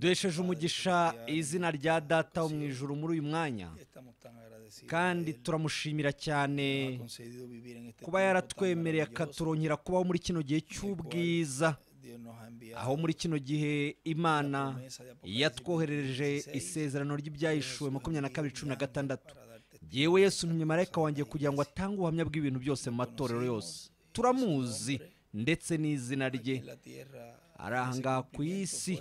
duhesheje umugisha izina rya data wo mu ijoro muri uyu mwanya kandi turamushimira cyane kuba yaratwemereye akaturonkera kubaho muri kino gihe cy'ubwiza aho muri kino gihe imana yatwoherereje isezerano ry'ibyahishuwe makumyabiri na kabiri cumi na gatandatu yewe yesu marayika wanjye kugira ngo atange ubuhamya bw'ibintu byose mu matorero yose eh, turamuzi ndetse n'izina rye aranga ku isi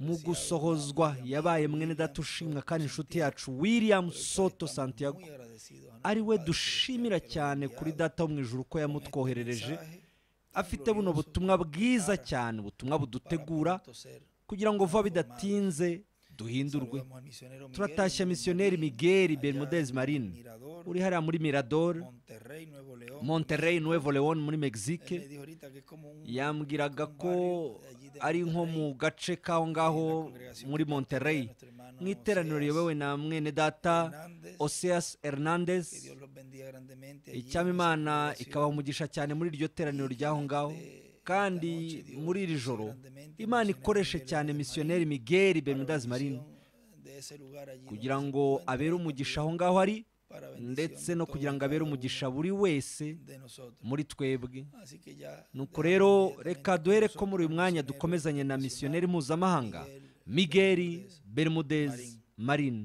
mu gusohozwa yabaye mwene data ushimwa kandi inshuti yacu william soto santiago ari we dushimira cyane kuri data wo mu ijoro ko yamutwoherereje afite buno butumwa bwiza cyane ubutumwa budutegura kugira ngo vuba bidatinze duhindurwe turatashya misiyoneri migeri bermudez marine uri hariya muri mirador Monterey nuevo leon muri mexique yambwiraga ko ari nko mu gace k'aho ngaho muri monterey mu iteraniro riyobowe na mwene data oseas hernandez icyamimana ikaba umugisha cyane muri iryo teraniro ry'aho ngaho kandi muri iri joro imana ikoreshe cyane misiyoneri miguel benudaz marine kugira ngo abere umugisha aho ngaho ari ndetse no kugira ngo abere umugisha buri wese muri twebwe nuko rero reka duhere ko muri uyu mwanya dukomezanye na misiyoneri mpuzamahanga migeri berimudezi Marine.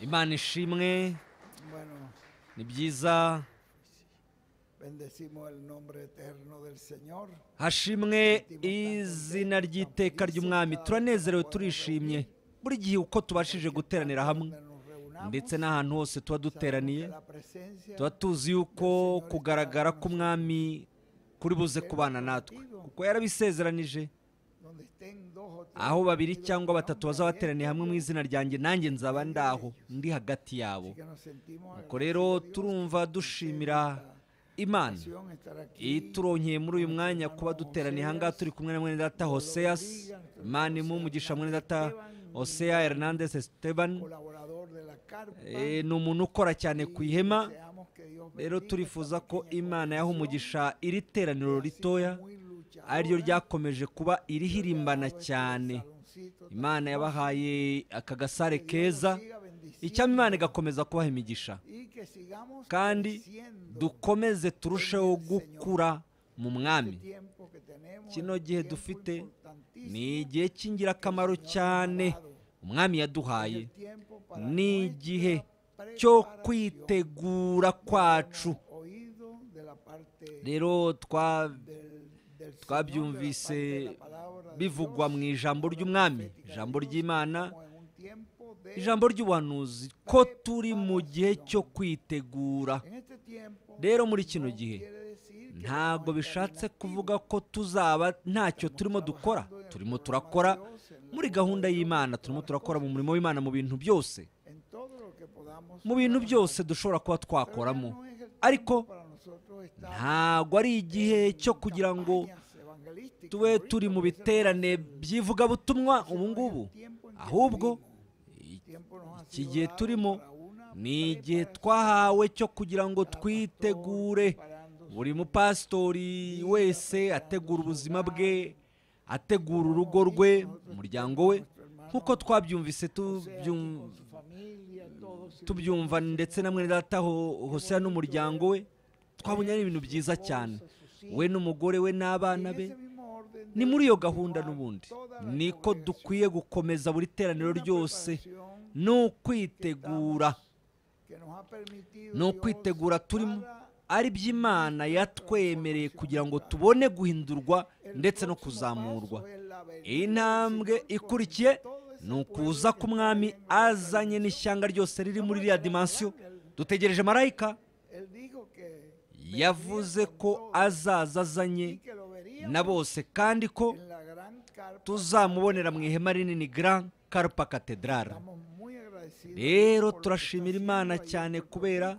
imana ishimwe ni byiza hashimwe izina ry'iteka ry'umwami turanezerewe turishimye buri gihe uko tubashije guteranira hamwe ndetse n'ahantu hose tuba duteraniye tuba tuzi yuko kugaragara k'umwami kuri buze kubana natwe kuko yarabisezeranije aho babiri cyangwa batatu bazaba bateraniye hamwe mu izina ryanjye nanjye nzaba ndaho ndi hagati yabo nuko rero turumva dushimira imana ituronkeye muri uyu mwanya kuba duteraniye ahangaha turi kumwe na mwene data hoseyasi imana imumugisha mwene data hoseya hernandez Esteban eh, ni umuntu ukora cyane ku ihema rero turifuza ko imana yaho umugisha iri teraniro ritoya ariryo ryakomeje kuba irihirimbana cyane imana yabahaye aka gasare keza icyama imana igakomeza kubaha imigisha kandi dukomeze turusheho gukura mu mwami kino gihe dufite ni igihe cy'ingirakamaro cyane umwami yaduhaye ni igihe cyo kwitegura kwacu rero twa twabyumvise bivugwa mu ijambo ry'umwami ijambo ry'imana ijambo ry'ubuhanuzi ko turi mu gihe cyo kwitegura rero muri kino gihe ntabwo bishatse kuvuga ko tuzaba ntacyo turimo dukora turimo turakora muri gahunda y'imana turimo turakora mu murimo w'imana mu bintu byose mu bintu byose dushobora kuba twakoramo ariko ntabwo ari igihe cyo kugira ngo tube turi mu biterane by'ivugabutumwa ubu ngubu ahubwo iki gihe turimo ni igihe twahawe cyo kugira ngo twitegure buri mupasitori wese ategura ubuzima bwe ategura urugo rwe umuryango we nk'uko twabyumvise tubyumva ndetse na mwene dataho hose n'umuryango we twabonye ari ibintu byiza cyane we n'umugore we n'abana be ni muri iyo gahunda n'ubundi niko dukwiye gukomeza buri teraniro ryose ni ukwitegura ni ukwitegura turimo ari by'imana yatwemereye kugira ngo tubone guhindurwa ndetse no kuzamurwa intambwe ikurikiye ni ukuza k'umwami azanye n'ishyanga ryose riri muri iriya dimansiyo dutegereje marayika yavuze ko azaza azanye na bose kandi ko tuzamubonera mu ihema rinini grand carpa cathedral rero turashimira imana cyane kubera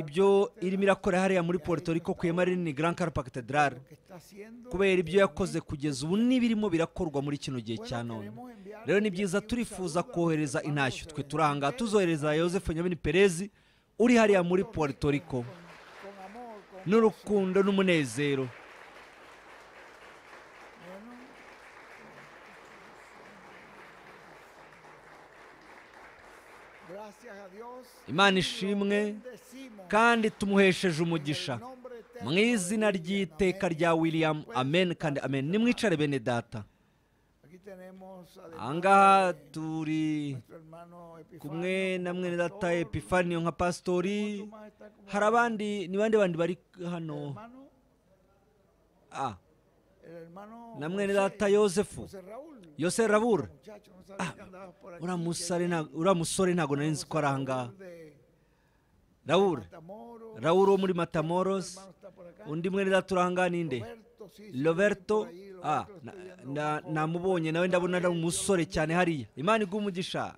ibyo irimo irakora hariya muri Puerto Rico ku ihema rinini grand carpa cathedral kubera ibyo yakoze kugeza ubu n'ibirimo birakorwa muri kino gihe cya none rero ni byiza turifuza kohereza intashyo twe turanga tuzohereza Joseph Nyabini Perez uri hariya muri Puerto Rico n'urukundo n'umunezero imana ishimwe kandi tumuhesheje umugisha mu izina ry'iteka rya william amen kandi amen nimwicare bene data ahangaha turi kumwe na mwene data epifaniyo nka pasitori hari abandi ni bande bandi bari hano ah. na mwene data yosefu yose rabura uriya musore ntabwo nari nzi ko ari ahangaha rabura rabura wo muri matamoros undi mwene data uri ahangaha ninde roberto Ah, namubonye nawe ndabona ari umusore cyane hariya imana umugisha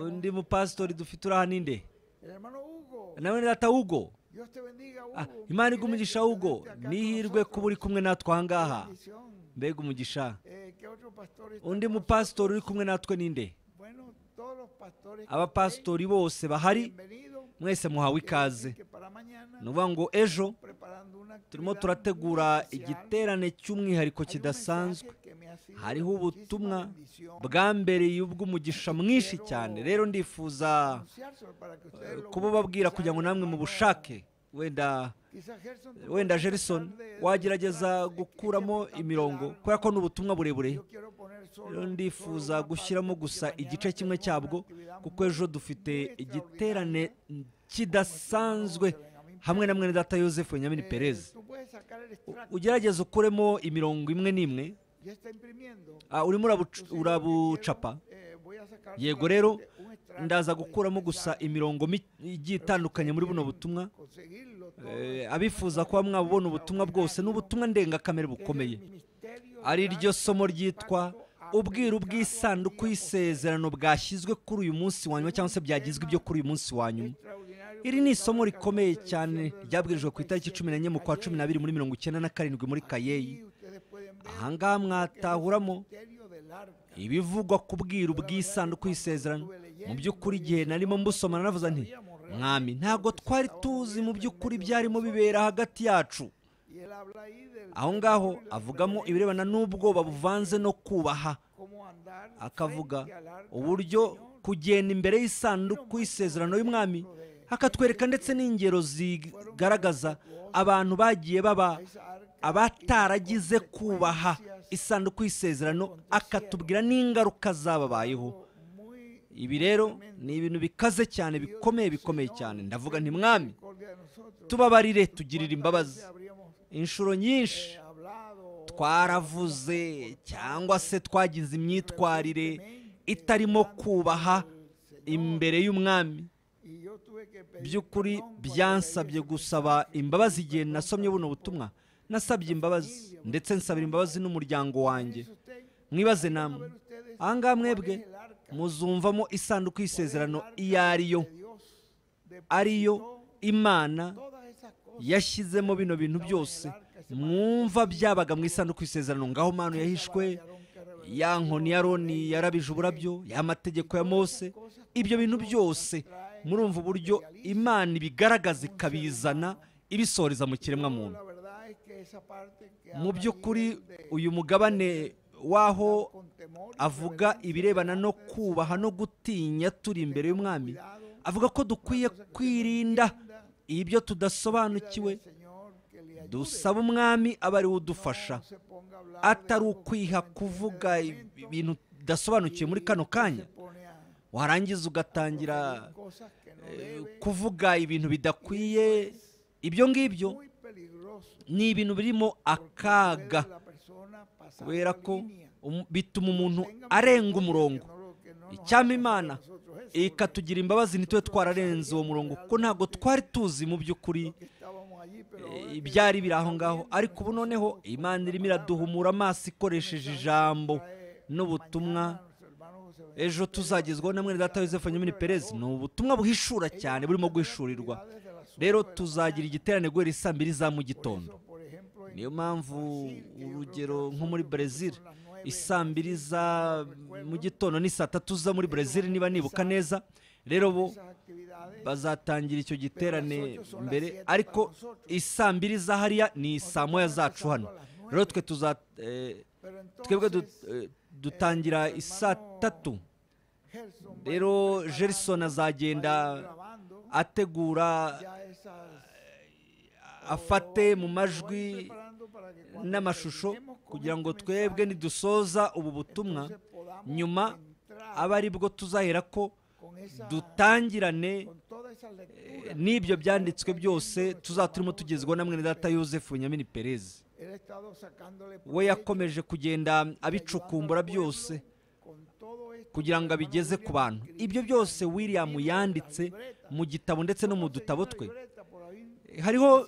undi mupasitori dufite uraha ninde nawe data ugo ah, imana igumugisha ugo n'ihirwe kuba eh, uri kumwe natwe ahangaha mbega umugisha undi mupasitori uri kumwe natwe ninde abapasitori bose bahari mwese muhawe ikaze ni ukuvuga ngo ejo turimo turategura igiterane cy'umwihariko kidasanzwe hariho ubutumwa bwa mbere y'ubw'umugisha mwinshi cyane rero ndifuza kububabwira kugira ngo namwe mubushake wenda wenda Gerson wagerageza gukuramo imirongo kubera ko ni ubutumwa burebure ndifuza gushyiramo gusa igice kimwe cyabwo kuko ejo dufite igiterane kidasanzwe hamwe na mwene data Joseph nyamini perez ugerageza ukuremo imirongo imwe n'imwe ah, urimo urabucapa eh, yego rero ndaza gukuramo gusa imirongo igiye itandukanye muri buno butumwa eh, abifuza kuba mwabona ubutumwa bwose n'ubutumwa ndengakamere bukomeye ari ryo somo ryitwa ubwiru bw'isanduku y'isezerano bwashyizwe kuri uyu munsi wa nyuma cyangwa se byagizwe ibyo kuri uyu munsi wa nyuma iri ni isomo rikomeye cyane ryabwirijwe ku itariki cumi n'enye mu kwa cumi n'abiri muri mirongo icyenda na karindwi muri kayeyi ahangaha mwatahuramo ibivugwa kubwira bwiru bw'isanduku y'isezerano mu by'ukuri igihe narimo mbusomana navuze nti mwami ntabwo twari tuzi mu by'ukuri byarimo bibera hagati yacu aho ngaho avugamo ibirebana n'ubwoba buvanze no kubaha akavuga uburyo kugenda imbere y'isanduku y'isezerano y'umwami akatwereka ndetse n'ingero zigaragaza abantu bagiye baba abataragize kubaha isanduku y'isezerano akatubwira n'ingaruka zababayeho ibi rero ni ibintu bikaze cyane bikomeye bikomeye cyane ndavuga nti mwami tubabarire tugirire imbabazi inshuro nyinshi twaravuze cyangwa se twagize imyitwarire itarimo kubaha imbere y'umwami by'ukuri byansabye gusaba imbabazi igihe nasomye buno butumwa nasabye imbabazi ndetse nsabira imbabazi n'umuryango wanjye mwibaze namwe ahangaha mwebwe muzumvamo isanduku y'isezerano iyo ariyo ariyo imana yashyizemo bino bintu byose mwumva byabaga mu isanduku y'isezerano ngaho mpano yahishwe ya nkoni ya roni yarabije uburabyo y'amategeko ya mose ibyo bintu byose murumva uburyo imana ibigaragaza ikabizana ibisoreza mu kiremwa muntu mu by'ukuri uyu mugabane w'aho avuga ibirebana no kubaha no gutinya turi imbere y'umwami avuga ko dukwiye kwirinda ibyo tudasobanukiwe dusaba umwami aba ari we udufasha atari ukwiha eh, kuvuga ibintu udasobanukiwe muri kano kanya warangiza ugatangira kuvuga ibintu bidakwiye ibyo ngibyo ni ibintu birimo akaga kubera ko um, bituma umuntu arenga umurongo icyama imana ikatugira imbabazi ntitube twararenze uwo murongo kuko ntabwo twari tuzi mu by'ukuri eh, ibyari biri aho ngaho ariko ubu noneho imana irimo iraduhumura amaso ikoresheje ijambo n'ubutumwa ejo tuzagezwaho na mwene data Yosefu nyamini perezida ni ubutumwa buhishura cyane burimo guhishurirwa rero tuzagira igiterane guhera saa mbiri za mu gitondo niyo mpamvu urugero nko muri brezil isaa mbiri za mu gitondo ni saa tatu zo muri brezil niba nibuka neza rero bo bazatangira icyo giterane mbere ariko isaa mbiri za hariya ni saa moya zacu hano rero twe tuza eh, twebwe eh, dutangira isaa tatu rero gerison azagenda ategura afate mu majwi n'amashusho kugira ngo twebwe nidusoza ubu butumwa nyuma aba ari bwo tuzahera ko dutangirane eh, n'ibyo byanditswe byose turimo tugezwaho na mwene data yosefu nyamini perezida we yakomeje kugenda abicukumbura byose kugira ngo abigeze ku bantu ibyo byose william yanditse mu gitabo ndetse no mu dutabo twe hariho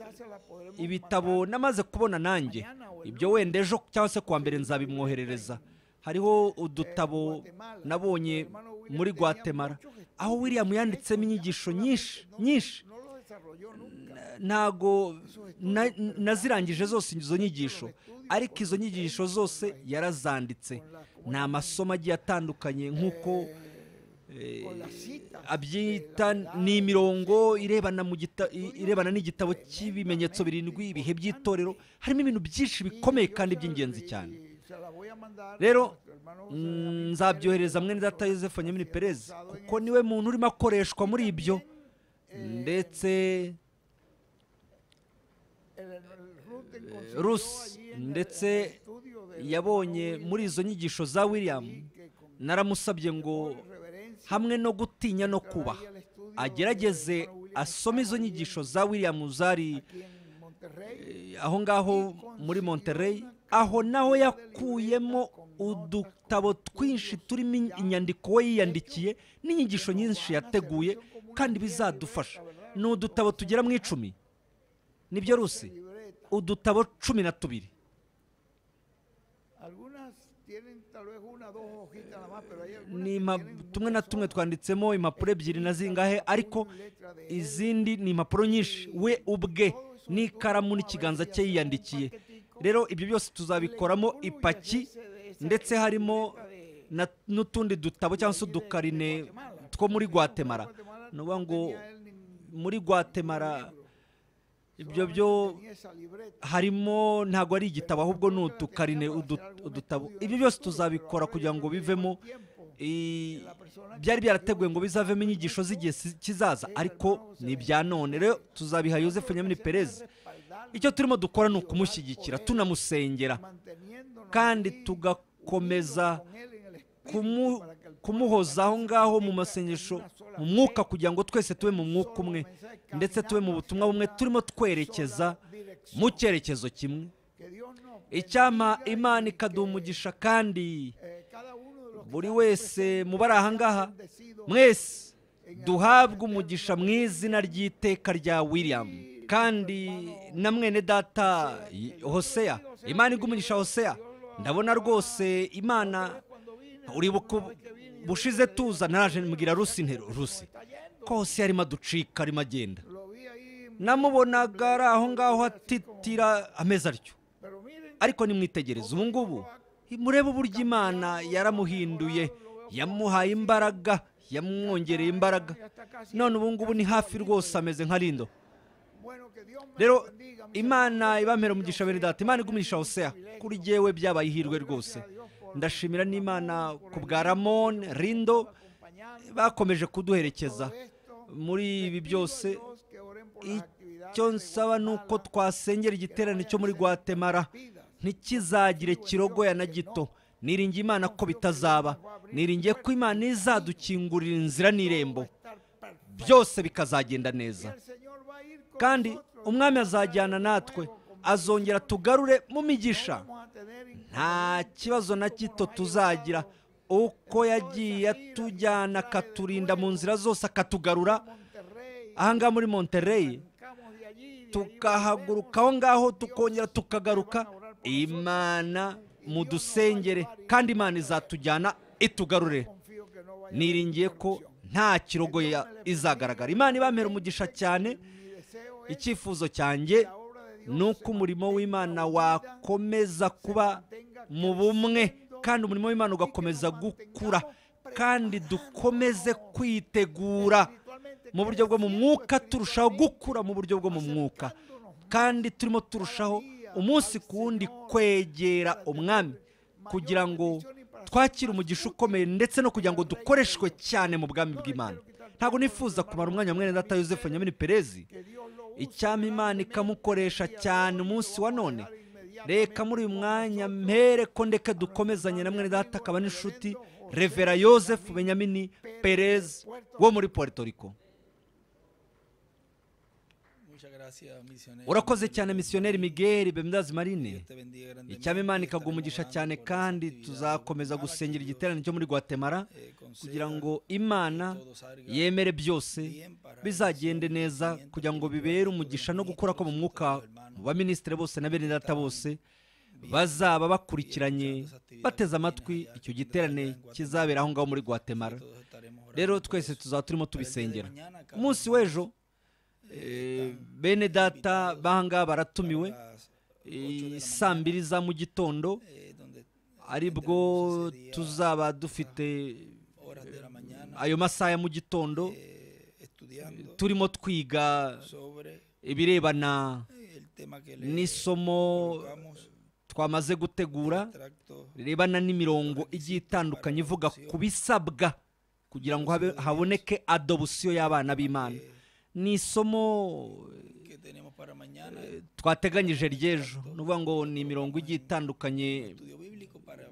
ibitabo namaze kubona nanjye ibyo wenda ejo cyangwa se kuwa mbere nzabimwoherereza hariho udutabo nabonye muri guatemara aho william yanditsemo inyigisho nyinshi nyinshi ntago nazirangije zose izo nyigisho ariko izo nyigisho zose yarazanditse ni amasomo agiye atandukanye nk'uko Eh, abyita ni imirongo irebana n'igitabo cy'ibimenyetso birindwi ibihe by'itorero harimo ibintu byinshi bikomeye kandi by'ingenzi cyane rero mm, nzabyohereza mwene data Yosefu nyamini perezida kuko niwe muntu urimo akoreshwa muri ibyo e ndetse e rusi e ndetse yabonye muri izo nyigisho za william naramusabye ngo hamwe no gutinya no kubaha agerageze asome izo nyigisho za william uzari eh, aho ngaho muri monterey aho naho yakuyemo udutabo twinshi turimo inyandiko we yiyandikiye n'inyigisho nyinshi yateguye kandi bizadufasha ni udutabo tugera mu icumi nibyo rusi udutabo cumi na tubiri ni tumwe na tumwe twanditsemo impapuro ebyiri na zingahe ariko izindi ni impapuro nyinshi we ubwe n'ikaramu n'ikiganza cye yiyandikiye rero ibyo byose tuzabikoramo ipaki ndetse harimo n'utundi dutabo cyangwa se udukarine two muri guatemara ni ngo muri guatemara. ibyo byo harimo ntabwo ari igitabo ahubwo ni udukarine udutabo ibyo byose tuzabikora kugira ngo bivemo byari byarateguwe ngo bizavemo inyigisho z'igihe kizaza ariko ni ibya none rero tuzabiha Joseph nyamini perez icyo turimo dukora ni ukumushyigikira tunamusengera kandi tugakomeza kumuhozaho ngaho mu masengesho mu mwuka kugira ngo twese tube mu mwuka umwe ndetse tube mu butumwa bumwe turimo twerekeza mu cyerekezo kimwe icyampa imana ikaduha umugisha kandi buri wese mu bari ahangaha mwese duhabwe umugisha mu izina ry'iteka rya william kandi na mwene data hoseya imana umugisha hoseya ndabona rwose imana uribuka bushize tuza naje mbwira rusi intero rusi kose yarimo aducika arimo agenda namubonaga ari aho ngaho atitira ameza atyo ariko nimwitegereze ubu ngubu murebe uburyo imana yaramuhinduye yamuhaye imbaraga yamwongereye imbaraga none ubu ngubu ni hafi rwose ameze nka rindo rero imana ibamera umugisha bene data imana igumisha hoseya kuri jyewe byabaye ihirwe rwose ndashimira n'imana ku bwa ramon rindo bakomeje kuduherekeza muri ibi byose icyo nsaba ni uko twasengera igiterane cyo muri Guatemara ntikizagire kirogoya na gito niringiye imana ko bitazaba niringiye ko imana izadukingurira inzira n'irembo byose bikazagenda neza kandi umwami azajyana natwe azongera tugarure mu migisha nta kibazo na gito tuzagira uko yagiye atujyana akaturinda mu nzira zose akatugarura ahangaha muri monterey tukahagurukaho ngaho tukongera tukagaruka imana mu kandi imana izatujyana itugarure niringiye ko nta kirogoya izagaragara imana ibamera umugisha cyane icyifuzo cyanjye uko umurimo w'imana wakomeza kuba mu bumwe kandi umurimo w'imana ugakomeza gukura kandi dukomeze kwitegura mu buryo bwo mu mwuka turushaho gukura mu buryo bwo mu mwuka kandi turimo turushaho umunsi ku wundi kwegera umwami kugira ngo twakira umugisha ukomeye ndetse no kugira ngo dukoreshwe cyane mu bwami bw'imana ntabwo nifuza kumara umwanya mwene data Yosefu nyamini perezi icyama imana ikamukoresha cyane umunsi wa none reka muri uyu mwanya mpere ko ndeke dukomezanye na mwene data akaba n'inshuti revera yosefu benyamini perezi wo muri puerto rico urakoze cyane misiyoneri miguel bemdazi marine icyaba imana ikaguha umugisha cyane kandi tuzakomeza gusengera igiterane cyo muri Guatemara eh, kugira ngo imana yemere byose bizagende neza kugira ngo bibere umugisha no gukora ko mu mwuka mu baminisitiri bose na bene data bose bazaba bakurikiranye bateze amatwi icyo giterane kizabera aho ngaho muri guatemala rero twese tuzaba turimo tubisengera umunsi w'ejo Eh, bene data banga baratumiwe eh, saa mbiri za mu gitondo aribwo tuzaba dufite eh, ayo masaha ya mu gitondo turimo twiga ibirebana n'isomo twamaze gutegura rirebana n'imirongo igiye itandukanye ivuga ku bisabwa kugira ngo haboneke adobusiyo y'abana b'imana ni isomo eh, twateganyije ry'ejo ni ukuvuga ngo ni imirongo igiye itandukanye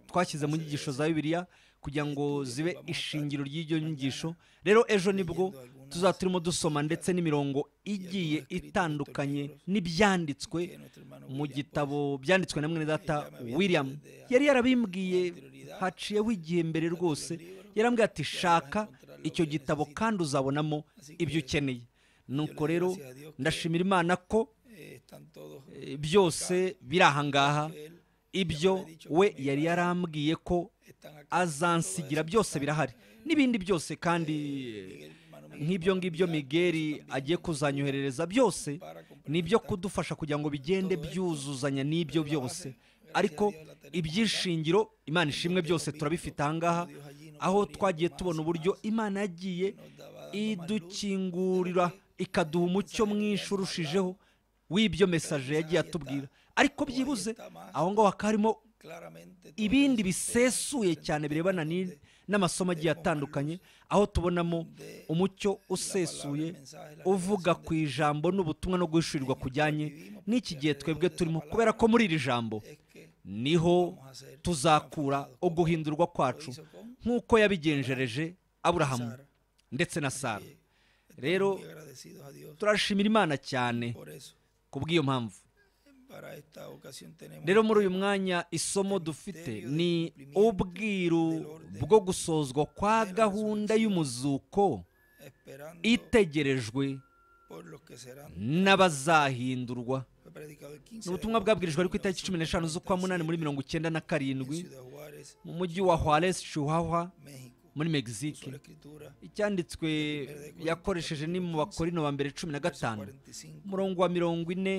twashyize mu nyigisho za bibiliya kugira ngo zibe ishingiro ry'iryo nyigisho rero ejo nibwo tuzaba turimo dusoma ndetse n'imirongo igiye itandukanye n'ibyanditswe mu gitabo byanditswe na mwene data william yari yarabimbwiye haciyeho igihe mbere rwose yarambwiye ati shaka icyo gitabo kandi uzabonamo ibyo ukeneye nuko rero ndashimira imana ko eh, eh, byose biri ahangaha ibyo we yari yarambwiye ko azansigira byose birahari n'ibindi byose kandi eh, nk'ibyo ngibyo migeri agiye kuzanyoherereza byose ni ibyo kudufasha kugira ngo bigende byuzuzanya n'ibyo byose ariko ibyishingiro imana ishimwe byose turabifite ahangaha aho twagiye tubona uburyo imana yagiye idukingurira ikaduha umucyo mwinshi urushijeho w'ibyo mesaje yagiye atubwira ariko byibuze aho ngaho hakaba harimo ibindi bisesuye cyane birebana n'amasomo agiye atandukanye aho tubonamo umucyo usesuye uvuga ku ijambo n'ubutumwa no guhishurirwa kujyanye n'iki gihe twebwe turimo kubera ko muri iri jambo niho tuzakura uguhindurwa kwacu nk'uko yabigenjereje aburahamu ndetse na sara rero turashimira imana cyane ku bw'iyo mpamvu rero muri uyu mwanya isomo dufite ni ubwiru bwo gusozwa kwa gahunda y'umuzuko itegerejwe n'abazahindurwa ni ubutumwa bwabwirijwe ariko itariki cumi n'eshanu z'ukwa munani muri mirongo icyenda na karindwi mu mujyi wa Juarez Chihuahua muri megisike icyanditswe yakoresheje ni mu bakorino ba mbere cumi na gatanu umurongo wa mirongo ine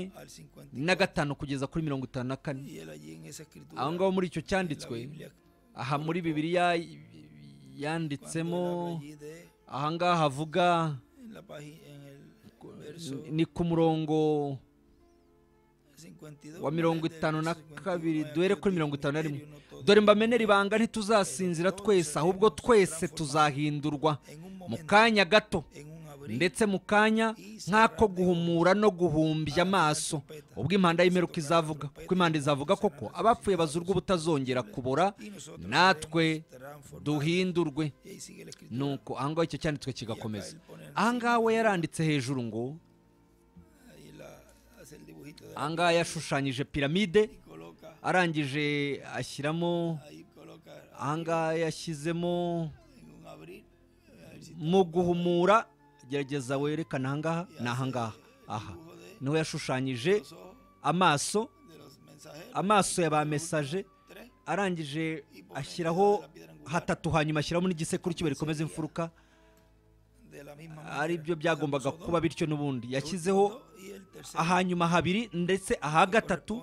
na gatanu kugeza kuri mirongo itanu na kane aho ngaho muri icyo cyanditswe aha muri bibiriya yanditsemo aha ngaha havuga ni ku murongo wa mirongo itanu na kabiri duhere kuri mirongo itanu na rimwe dore mbamenera ibanga ntituzasinzira twese ahubwo twese tuzahindurwa mu kanya gato ndetse mu kanya nk'ako guhumura no guhumbya amaso ubwo impanda y'imeruka izavuga kuko impanda izavuga koko abapfuye bazurwa ubutazongera kubura natwe duhindurwe nuko ahangaha icyo cyanditswe kigakomeza ahangaha we yaranditse hejuru ngo ahangaha yashushanyije piramide arangije ashyiramo ahangaha yashyizemo mu guhumura gerageza werekana ahangaha ni ahangaha aha niho yashushanyije amaso amaso ya ba mesaje arangije ashyiraho hatatu hanyuma ashyiramo n'igisekuru kiba rikomeza imfuruka ari byo byagombaga kuba bityo n'ubundi yashyizeho ahanyuma habiri ndetse aha gatatu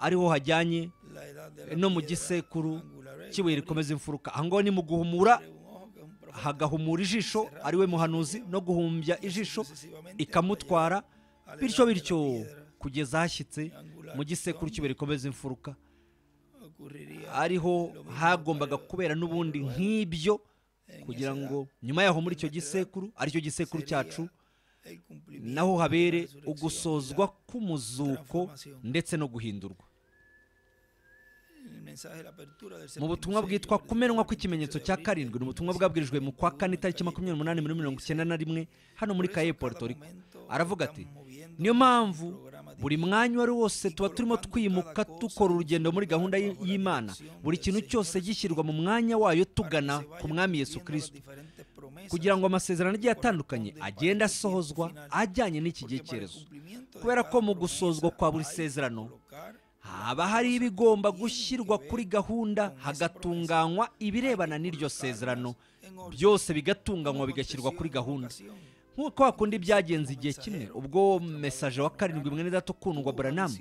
ariho hajyanye no mu gisekuru cy'ibuye rikomeza imfuruka aha ni mu guhumura hagahumura ijisho ari we muhanuzi no guhumbya ijisho ikamutwara bityo bityo kugeza ahashyitse mu gisekuru cy'ibuye rikomeza imfuruka ariho hagombaga kubera n'ubundi nk'ibyo kugira ngo nyuma yaho muri icyo gisekuru aricyo gisekuru cyacu naho habere ugusozwa k'umuzuko ndetse no guhindurwa mu butumwa bwitwa kumenwa kw'ikimenyetso cya karindwi ni ubutumwa bwabwirijwe mu kwa kane itariki makumyabiri n'umunani muri mirongo icyenda na rimwe hano muri kaye Puerto Rico aravuga ati niyo mpamvu buri mwanya wari wose tuba turimo twimuka dukora urugendo muri gahunda y'imana buri kintu cyose gishyirwa mu mwanya wayo tugana ku mwami Yesu kirisito kugira ngo amasezerano agiye atandukanye agende asohozwa ajyanye n'iki gitekerezo kubera ko mu gusozwa kwa buri sezerano haba hari ibigomba gushyirwa kuri gahunda hagatunganywa ibirebana n'iryo sezerano byose bigatunganywa bigashyirwa kuri gahunda nk'uko hakunda ibyagenze igihe kimwe ubwo mesaje wa karindwi mwene data ukundwa buranamu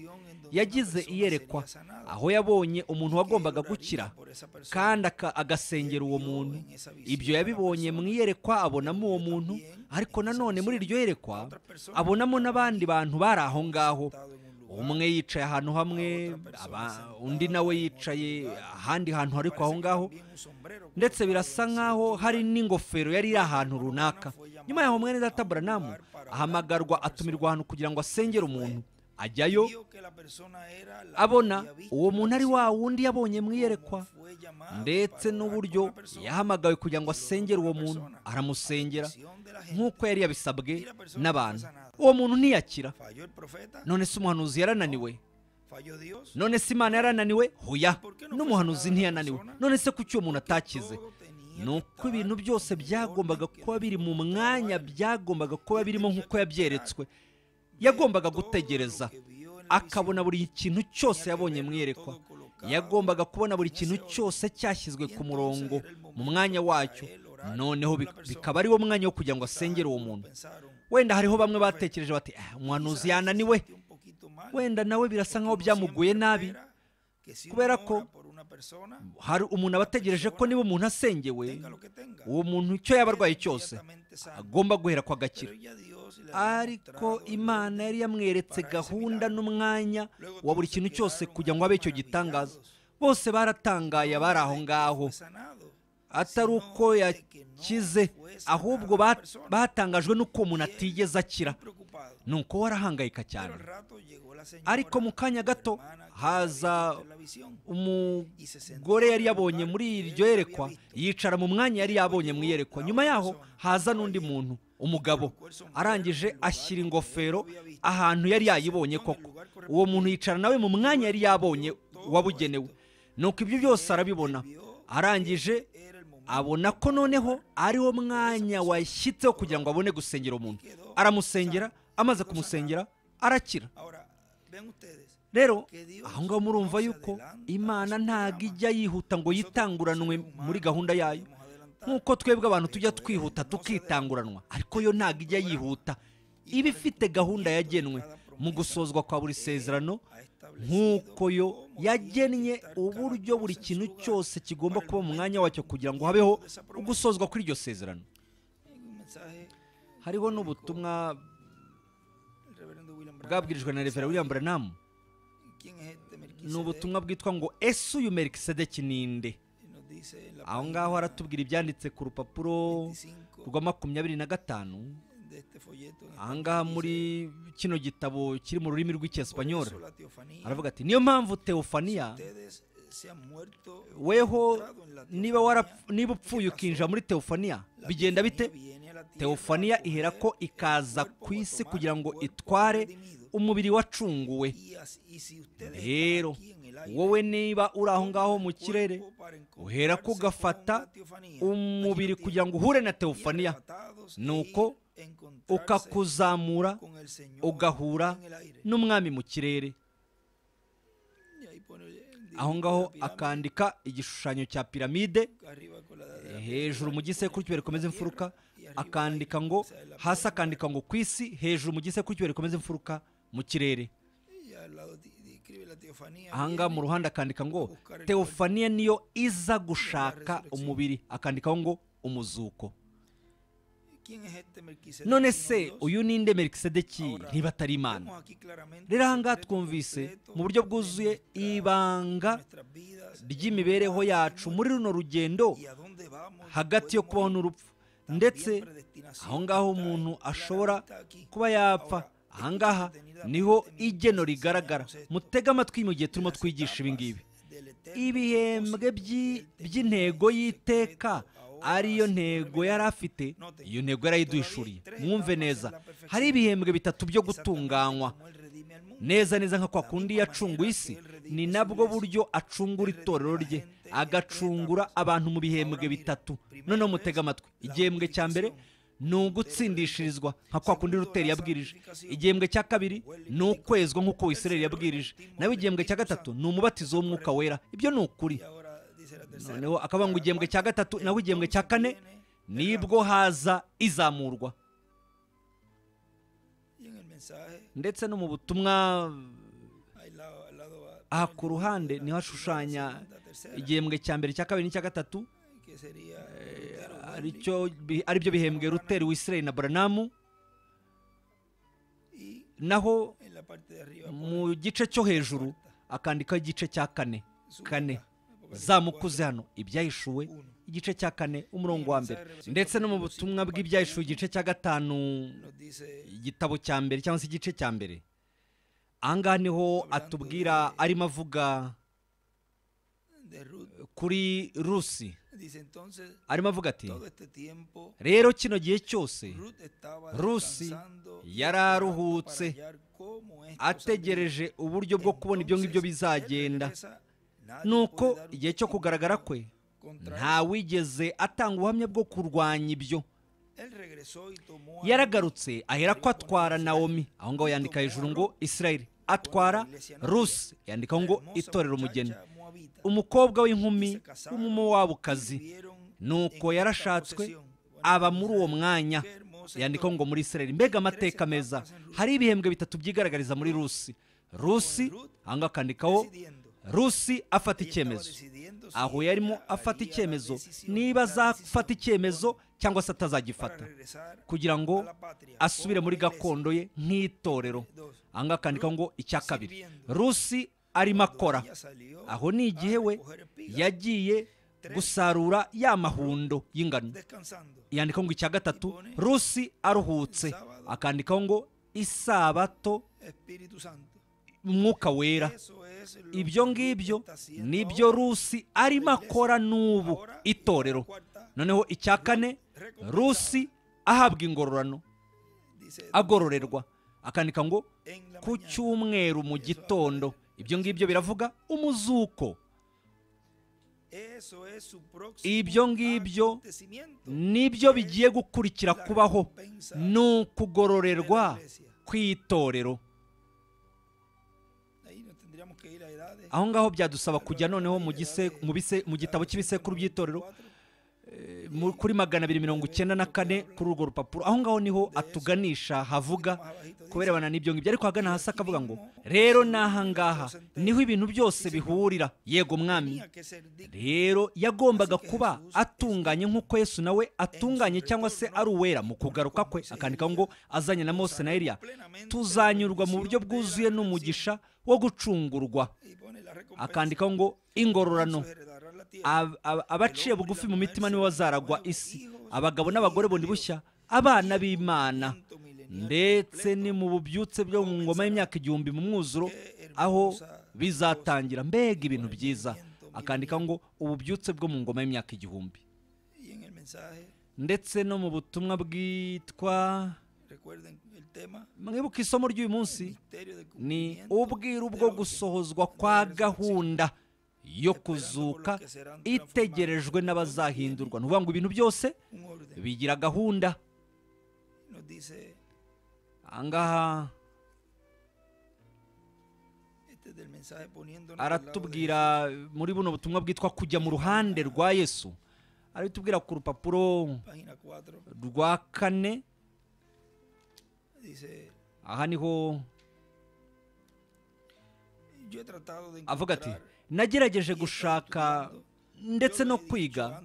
yagize iyerekwa aho yabonye umuntu wagombaga gukira kandi agasengera uwo muntu ibyo yabibonye mu iyerekwa abonamo uwo muntu ariko nanone muri iryo yerekwa abonamo n'abandi bantu bari aho ngaho umwe yicaye ahantu hamwe undi nawe yicaye ahandi hantu ariko aho ngaho ndetse birasa nk'aho hari n'ingofero yari iri ahantu runaka nyuma yaho mwene data buranamu ahamagarwa atumirwa ahantu kugira ngo asengere umuntu ajyayo abona uwo muntu ari wa wundi yabonye mu ndetse n'uburyo yahamagawe kugira ngo asengere uwo muntu aramusengera nk'uko yari yabisabwe n'abantu uwo muntu ntiyakira none se umuhanuzi yarananiwe none se imana yarananiwe huya n'umuhanuzi ntiyananiwe none se kuki uwo muntu atakize ni uko ibintu byose byagombaga kuba biri mu mwanya byagombaga kuba birimo nk'uko yabyeretswe yagombaga gutegereza akabona buri kintu cyose yabonye mwerekwa yagombaga kubona buri kintu cyose cyashyizwe ku murongo mu mwanya wacyo noneho bikaba ariwo mwanya wo kugira ngo asengere uwo muntu wenda hariho bamwe batekereje bati eh, umuhanuzi yananiwe wenda nawe birasa nkaho byamuguye nabi kubera ko hari umuntu aba ategereje ko niba umuntu asengewe uwo muntu icyo yaba arwaye cyose agomba guhera kwa gakira ariko imana yari yamweretse gahunda n'umwanya wa buri kintu cyose kugira ngo abe icyo gitangaza bose baratangaye abari aho ngaho atari uko yakize ahubwo batangajwe n'uko umuntu atigeze akira ni uko warahangayika cyane ariko mu kanya gato haza umugore yari yabonye muri iryo yerekwa yicara mu mwanya yari yabonye mu iyerekwa nyuma yaho haza n'undi muntu umugabo arangije ashyira ingofero ahantu yari yayibonye koko uwo muntu yicara nawe mu mwanya yari yabonye wabugenewe nuko ibyo byose arabibona arangije abona ko noneho ariwo mwanya washyitseho kugira ngo abone gusengera umuntu aramusengera amaze kumusengera arakira rero aho ngaho murumva yuko imana ntabwo ijya yihuta ngo yitanguranwe muri gahunda yayo nk'uko twebwe abantu tujya twihuta tukitanguranwa ariko yo ntabwo ijya yihuta iba ifite gahunda yagenwe mu gusozwa kwa buri sezerano nk'uko yo yagennye uburyo buri kintu cyose kigomba kuba mu mwanya wacyo kugira ngo habeho gusozwa kuri iryo sezerano hariho n'ubutumwa bwabwirijwe na revera william branham ni ubutumwa bwitwa ngo ese uyu merikisedeki ni inde aho ngaho aratubwira ibyanditse ku rupapuro rwa makumyabiri na gatanu aha ngaha muri kino gitabo kiri mu rurimi rw'icyesipanyora aravuga ati niyo mpamvu teofaniya eh, weho niba upfuye ukinjira muri teofaniya bigenda bite teofaniya ihera ko ikaza ku isi kugira ngo itware umubiri wacunguwe rero wowe niba uri aho ngaho mu kirere uhera ko ugafata umubiri kugira ngo uhure na teofaniya nuko ukakuzamura ugahura n'umwami mu kirere aho ngaho akandika igishushanyo cya piramide eh, hejuru mu gisekuru cy'imbere komeza imfuruka akandika ngo hasi akandika ngo ku isi hejuru mu gisekuru cy'imbere komeza imfuruka mu kirere ahangaha mu ruhande akandika ngo teofaniya niyo iza gushaka umubiri akandikaho ngo umuzuko none se uyu ni inde merikisedeki niba atari imana rero ahangaha twumvise mu buryo bwuzuye ibanga ry'imibereho yacu muri runo rugendo hagati yo kubaho n'urupfu ndetse aho ngaho umuntu ashobora kuba yapfa ahangaha niho igeno rigaragara mutega amatwi mu gihe turimo twigisha ibingibi ibihembwe by'intego y'iteka ariyo ntego yari afite iyo ntego yarayiduhishuriye mwumve neza hari ibihembwe bitatu byo gutunganywa neza neza nka kwa kundi yacunguye isi ni nabwo buryo acungura itorero rye agacungura abantu mu bihembwe bitatu noneho mutega amatwi igihembwe cya mbere ni ugutsindishirizwa nka kwa kundi ruteri yabwirije igihembwe cya kabiri ni ukwezwa nk'uko wisireri yabwirije nawe igihembwe cya gatatu ni umubatizo w'umwuka wera ibyo ni ukuri noneho akavuga ngo igihembwe cya gatatu nawe igihembwe cya kane nibwo haza izamurwa ndetse no mu butumwa aha ku ruhande niho ashushanya igihembwe cya mbere cya kabiri n'icya gatatu ari byo bihembwe ruteri wisirayeli na buranamu naho mu gice cyo hejuru akandika igice cya kane kane zamukuze hano ibyahishuwe igice cya kane umurongo wa mbere ndetse no mu butumwa bw'ibyahishuwe igice cya gatanu igitabo cya mbere cyangwa se igice cya mbere ahangaha niho atubwira arimo avuga kuri rusi arimo avuga ati rero kino gihe cyose rusi yari aruhutse ategereje uburyo bwo kubona ibyo ngibyo bizagenda nuko igihe cyo kugaragara kwe ntawigeze atanga ubuhamya bwo kurwanya ibyo yaragarutse ahera ko atwara nawomi aho ngaho yandika hejuru ngo israel atwara rusi yandikaho ngo itorera umugeni umukobwa w'inkumi w'umumowabukazi nuko yarashatswe aba muri uwo mwanya yandikaho ngo muri israel mbega amateka meza hari ibihembwe bitatu byigaragariza muri rusi rusi ahangaha akandikaho rusi afata icyemezo aho yarimo afata icyemezo niba azafata icyemezo cyangwa se atazagifata kugira ngo asubire muri gakondo ye nk'itorero ahangaha akandikaho ngo icya kabiri rusi arimo akora aho ni igihe we yagiye gusarura ya mahundo y'ingano yandikaho ngo icya gatatu rusi aruhutse akandikaho ngo isabato umwuka wera ibyo ngibyo nibyo rusi arimo akora n'ubu itorero noneho icya kane rusi ahabwa ingororano agororerwa akandika ngo ku cyumweru mu gitondo ibyo ngibyo biravuga umuzuko ibyo ngibyo nibyo bigiye gukurikira kubaho ni ukugororerwa kw'itorero aho ngaho byadusaba kujya noneho mu gitabo cy'ibisekuru by'itorero Eh, kuri magana abiri mirongo icyenda na kane kuri urwo rupapuro aho ngaho niho atuganisha havuga ku birebana n'ibyo ngibyo ariko ahagana hasi akavuga ngo rero n'aha ngaha niho ibintu byose bihurira yego mwami rero yagombaga kuba atunganye nk'uko yesu nawe atunganye cyangwa se ari uwera mu kugaruka kwe akandika ngo azanye na mose na eriya tuzanyurwa mu buryo bwuzuye n'umugisha wo gucungurwa akandika ngo ingororano abaciye bugufi mu mitima niwe wazaragwa isi abagabo n'abagore bundi bushya abana b'imana ndetse ni mu bubyutse byo mu ngoma y'imyaka igihumbi mu mwuzuro aho bizatangira mbega ibintu byiza akandika ngo ububyutse bwo mu ngoma y'imyaka igihumbi ndetse no mu butumwa bwitwa mwibuka isomo ry'uyu munsi ni ubwiru bwo gusohozwa kwa gahunda yo kuzuka itegerejwe n'abazahindurwa ni ukuvuga ngo ibintu byose bigira gahunda ahangaha aratubwira muri buno butumwa bwitwa kujya mu ruhande rwa yesu aratubwira ku rupapuro rwa kane aha niho avuga ati nagerageje gushaka ndetse no kwiga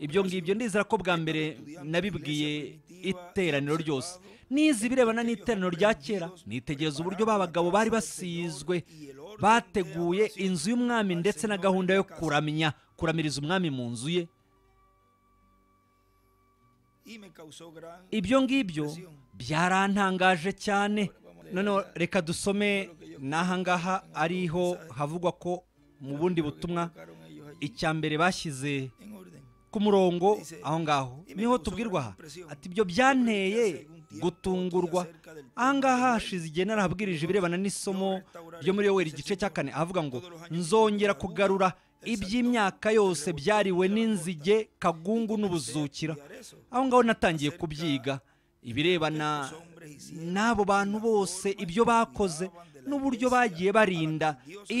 ibyo ngibyo ndizera ko bwa mbere nabibwiye iteraniro ryose nizi birebana n'iteraniro rya kera nitegereza uburyo b'abagabo bari basizwe bateguye inzu y'umwami ndetse na gahunda yo kuramya kuramiriza umwami mu nzu ye ibyo ngibyo byarantangaje cyane noneho reka dusome n'ahangaha ariho havugwa ko mu bundi butumwa icya mbere bashyize ku murongo aho ngaho niho tubwirwa aha ati ibyo byanteye gutungurwa ahangaha hashize igihe narabwirije ibirebana n'isomo ryo muri yoweri igice cya kane avuga ngo nzongera kugarura iby'imyaka yose byariwe n'inzige kagungu n'ubuzukira aho ngaho natangiye kubyiga ibirebana n'abo bantu bose ibyo bakoze n'uburyo bagiye barinda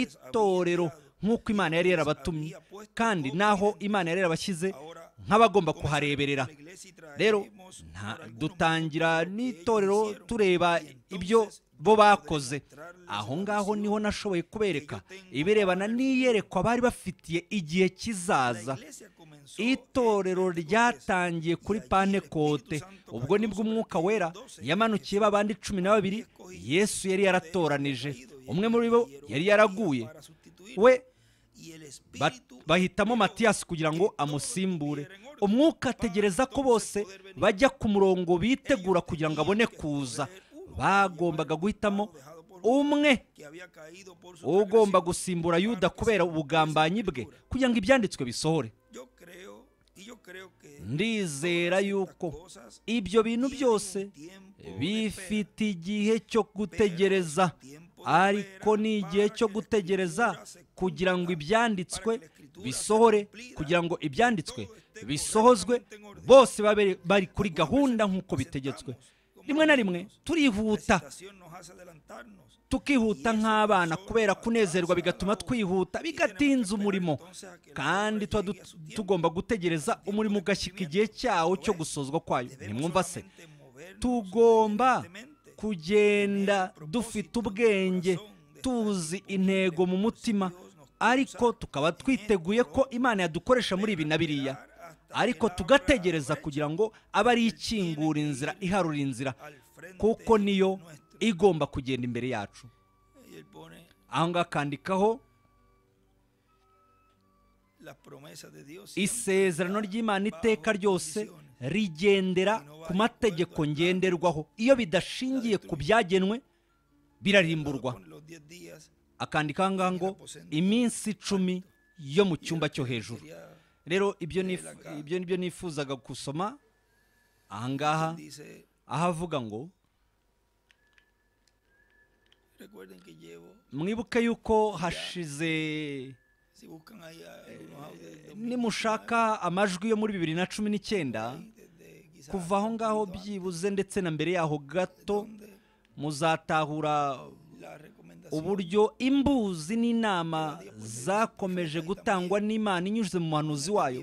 itorero nk'uko imana yari yarabatumye kandi naho imana yari yarabashyize nk'abagomba kuhareberera rero dutangira n'itorero tureba ibyo bo bakoze aho ngaho niho nashoboye kubereka ibirebana n'iyerekwa bari bafitiye igihe kizaza itorero ryatangiye kuri pantekote ubwo nibwo umwuka wera yamanukiye babandi cumi na babiri yesu yari yaratoranije umwe muri bo yari yaraguye we bahitamo matiyasi kugira ngo amusimbure umwuka ategereza ko bose bajya ku murongo bitegura kugira ngo abone kuza bagombaga guhitamo umwe ugomba gusimbura yuda kubera ubugambanyi bwe kugira ngo ibyanditswe bisohore ndizera yuko ibyo bintu byose bifite igihe cyo gutegereza ariko ni igihe cyo gutegereza kugira ngo ibyanditswe bisohore kugira ngo ibyanditswe bisohozwe bose babe bari kuri gahunda nk'uko bitegetswe rimwe na rimwe turihuta tukihuta nk'abana kubera kunezerwa bigatuma twihuta bigatinza umurimo kandi tuba tugomba gutegereza umurimo ugashyika igihe cyawo cyo gusozwa kwayo nimwumva se tugomba kugenda dufite ubwenge tuzi intego mu mutima ariko tukaba twiteguye ko imana yadukoresha muri ibi na biriya ariko tugategereza kugira ngo abe ari ikingura inzira iharura inzira kuko niyo igomba kugenda imbere yacu aho akandikaho isezerano ry'imana iteka ryose rigendera ku mategeko ngenderwaho iyo bidashingiye ku byagenwe birarimburwa akandika ngo iminsi icumi yo mu cyumba cyo hejuru rero ibyo nibyo nifuzaga gusoma ahangaha aho avuga ngo mwibuke yuko hashize nimushaka amajwi yo muri bibiri na cumi n'icyenda kuva aho ngaho byibuze ndetse na mbere yaho gato muzatahura uburyo imbuzi n'inama zakomeje gutangwa n'imana inyuze mu muhanuzi wayo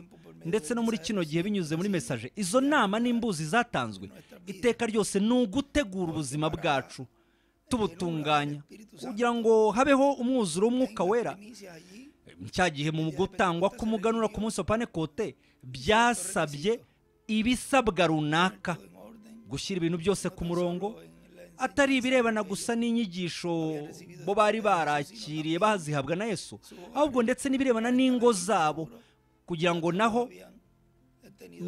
ndetse no muri kino gihe binyuze muri mesaje izo nama n'imbuzi zatanzwe iteka ryose ni ugutegura ubuzima bwacu tubutunganya kugira ngo habeho umwuzuro w'umwuka wera cya gihe mu gutangwa k'umuganura ku munsi wa panekote byasabye ibisabwa runaka gushyira ibintu byose ku murongo atari ibirebana gusa n'inyigisho bo bari barakiriye bazihabwa na yesu ahubwo ndetse n'ibirebana n'ingo zabo kugira ngo naho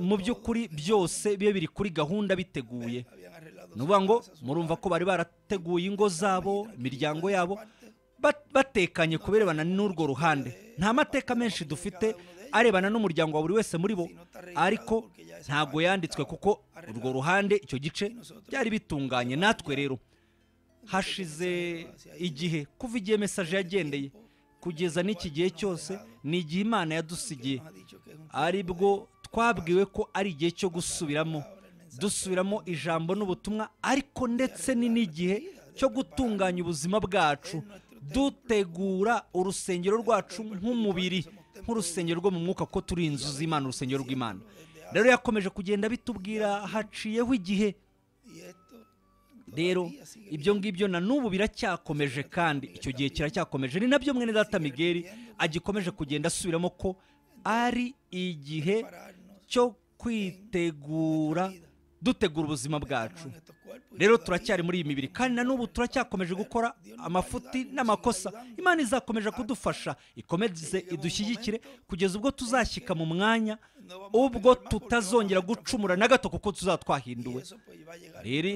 mu by'ukuri byose bibe biri kuri gahunda biteguye ni ukuvuga ngo murumva ko bari barateguye ingo zabo imiryango yabo batekanye ku birebana n'urwo ruhande nta mateka menshi dufite arebana n'umuryango wa buri wese muri bo ariko ntabwo yanditswe kuko urwo ruhande icyo gice byari bitunganye natwe rero hashize igihe kuva igihe mesaje yagendeye kugeza n'iki gihe cyose ni igihe imana yadusigiye aribwo twabwiwe ko ari igihe cyo gusubiramo dusubiramo ijambo n'ubutumwa ariko ndetse ni n'igihe cyo gutunganya ubuzima bwacu dutegura urusengero rwacu nk'umubiri nk'urusengero rwo mu mwuka ko turi inzu z'imana urusengero rw'imana rero yakomeje kugenda bitubwira haciyeho igihe rero ibyo ngibyo na n'ubu biracyakomeje kandi icyo gihe kiracyakomeje ni nabyo mwene data migeri agikomeje kugenda asubiramo ko ari igihe cyo kwitegura dutegura ubuzima bwacu rero turacyari muri iyi mibiri kandi na n'ubu turacyakomeje gukora amafuti n'amakosa imana izakomeje kudufasha ikomeze idushyigikire kugeza ubwo tuzashyika mu mwanya ubwo tutazongera gucumura na gato kuko tuzaba twahinduwe rero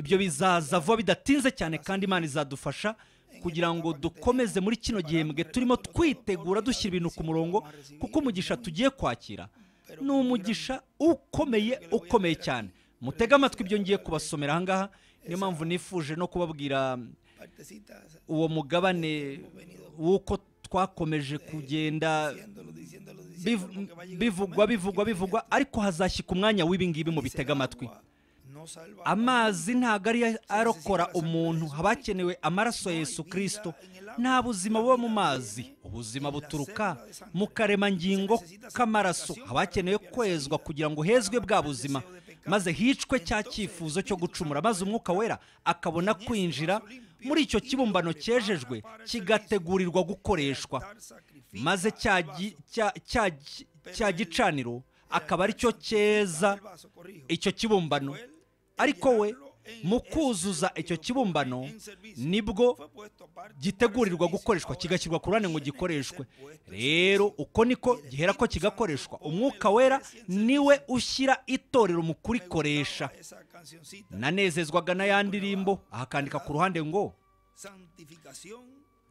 ibyo bizaza vuba bidatinze cyane kandi imana izadufasha kugira ngo dukomeze muri kino gihembwe turimo twitegura dushyira ibintu ku murongo kuko umugisha tugiye kwakira ni umugisha ukomeye ukomeye cyane mutege amatwi ibyo ngiye kubasomera ahangaha niyo mpamvu nifuje no kubabwira uwo mugabane w'uko twakomeje kugenda bivugwa bivugwa bivugwa ariko hazashyika umwanya w'ibingibi mu bitega amatwi amazi ntabwo ari arokora umuntu haba hakenewe amaraso Yesu kirisito nta buzima buba mu mazi ubuzima buturuka mu karemangingo k'amaraso haba hakenewe kwezwa kugira ngo hezwe bwa buzima maze hicwe cya cyifuzo cyo gucumura maze umwuka wera akabona kwinjira muri icyo kibumbano cyejejwe kigategurirwa gukoreshwa maze cya gicaniro akaba ari cyo cyeza icyo kibumbano ariko we mu kuzuza icyo kibumbano nibwo gitegurirwa gukoreshwa kigashyirwa ku ruhande ngo gikoreshwe rero uko niko gihera ko kigakoreshwa umwuka wera niwe ushyira itorero mu kurikoresha nanezezwaga na ya ndirimbo ahakandika ku ruhande ngo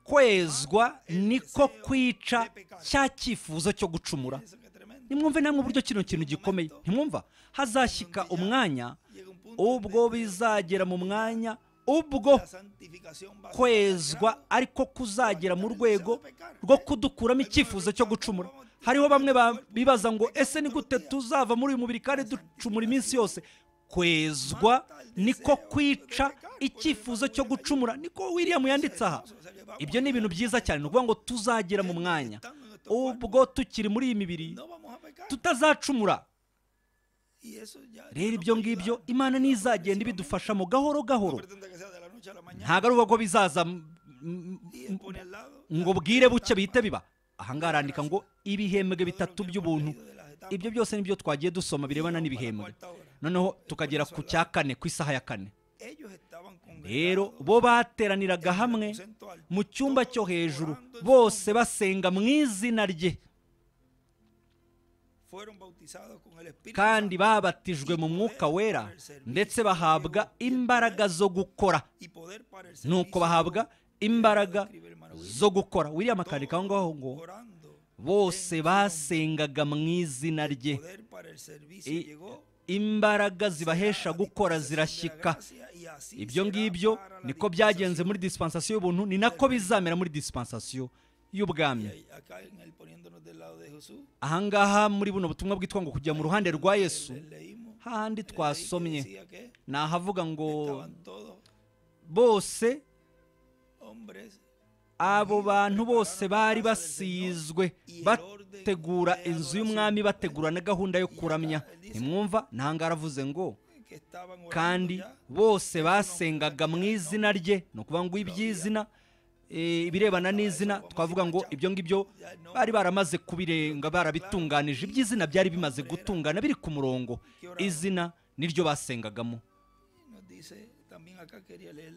kwezwa niko kwica cya cyifuzo cyo gucumura nimwumve namwe uburyo kino kintu gikomeye ntimwumva hazashyika umwanya ubwo bizagera mu mwanya ubwo kwezwa ariko kuzagera mu rwego rwo kudukuramo icyifuzo cyo gucumura hariho bamwe bibaza ngo ese ni gute tuzava muri uyu mubiri kandi ducumura iminsi yose kwezwa niko kwica icyifuzo cyo gucumura niko wiriya yanditse aha ibyo ni ibintu byiza cyane ni ukuvuga ngo tuzagera mu mwanya ubwo tukiri muri iyi mibiri tutazacumura rero ibyo ngibyo imana ntizagenda ibidufashamo gahoro gahoro ntabwo ari ubwo bizaza ngo bwire buke bihite biba ahangaha arandika ngo ibihembwe bitatu by'ubuntu ibyo byose nibyo twagiye dusoma birebana n'ibihembwe noneho tukagera ku cya kane ku isaha ya kane rero bo bateraniraga hamwe mu cyumba cyo hejuru bose basenga mu izina rye kandi babatijwe mu mwuka wera ndetse bahabwa imbaraga zo gukora nuko bahabwa imbaraga zo gukora william akandika aho ngaho ngo bose basengaga mu izina rye imbaraga zibahesha gukora zirashyika ibyo ngibyo niko byagenze muri disipansasiyo y'ubuntu ni nako bizamera muri disipansasiyo y'ubwami aha muri buno butumwa bwitwa ngo kujya mu ruhande rwa yesu handi twasomye ni ahavuga ngo bose abo bantu bose bari basizwe bategura inzu y'umwami bategura na gahunda yo kuramya nimwumva ntanga aravuze ngo kandi bose basengaga mu izina rye ni ukuvuga ngo iby'izina Eh, ibirebana n'izina twavuga ngo ibyo ngibyo bari baramaze kubirenga barabitunganije iby'izina byari bimaze gutungana biri ku murongo izina niryo basengagamo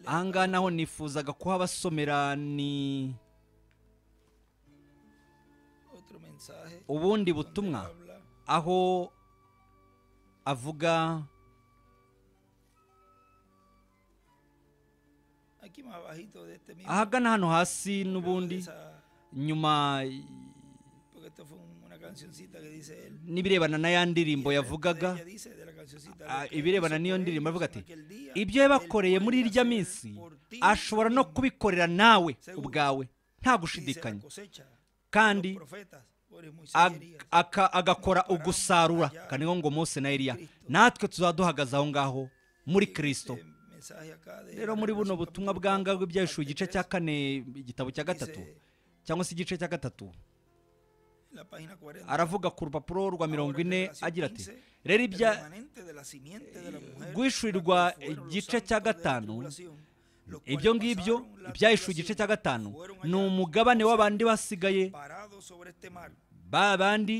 ahangaha naho nifuzaga kuha abasomera ni ubundi butumwa aho avuga ahagana hano hasi n'ubundi nyuma n'ibirebana n'aya ndirimbo yavugaga ibirebana n'iyo ndirimbo yavuga ati ibyo yabakoreye muri irya minsi ashobora no kubikorera nawe ubwawe nta gushidikanya kandi agakora ugusarura kandi ngo ngo mose na eriya natwe tuzaduhagaze aho ngaho muri kirisito rero muri buno butumwa bwanga bw'ibyashu igice cya kane igitabo cya gatatu cyangwa se igice cya gatatu aravuga ku rupapuro rwa mirongo ine agira ati rero ibya eh, rwishyurirwa igice cya gatanu ibyo ngibyo ibyayishyuwe igice cya gatanu ni umugabane w'abandi basigaye ba bandi